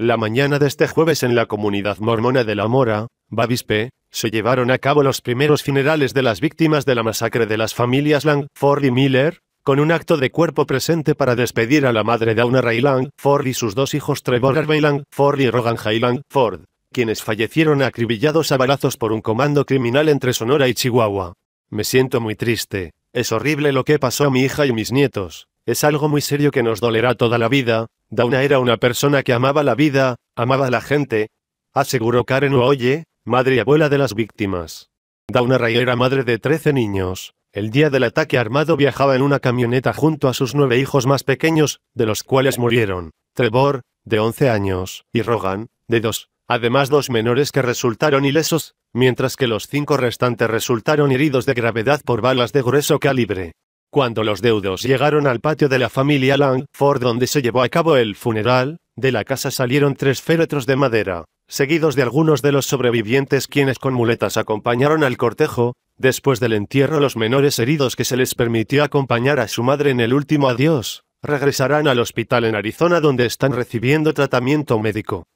La mañana de este jueves en la comunidad mormona de La Mora, Bavispe, se llevaron a cabo los primeros funerales de las víctimas de la masacre de las familias Langford y Miller, con un acto de cuerpo presente para despedir a la madre de Auna Ray Langford y sus dos hijos Trevor Harvey Langford y Rogan Hay Ford, quienes fallecieron acribillados a balazos por un comando criminal entre Sonora y Chihuahua. Me siento muy triste, es horrible lo que pasó a mi hija y mis nietos, es algo muy serio que nos dolerá toda la vida, Dauna era una persona que amaba la vida, amaba a la gente, aseguró Karen Oye, madre y abuela de las víctimas. Dauna Ray era madre de 13 niños. El día del ataque armado viajaba en una camioneta junto a sus nueve hijos más pequeños, de los cuales murieron, Trevor, de 11 años, y Rogan, de dos. además dos menores que resultaron ilesos, mientras que los cinco restantes resultaron heridos de gravedad por balas de grueso calibre. Cuando los deudos llegaron al patio de la familia Langford donde se llevó a cabo el funeral, de la casa salieron tres féretros de madera, seguidos de algunos de los sobrevivientes quienes con muletas acompañaron al cortejo, después del entierro los menores heridos que se les permitió acompañar a su madre en el último adiós, regresarán al hospital en Arizona donde están recibiendo tratamiento médico.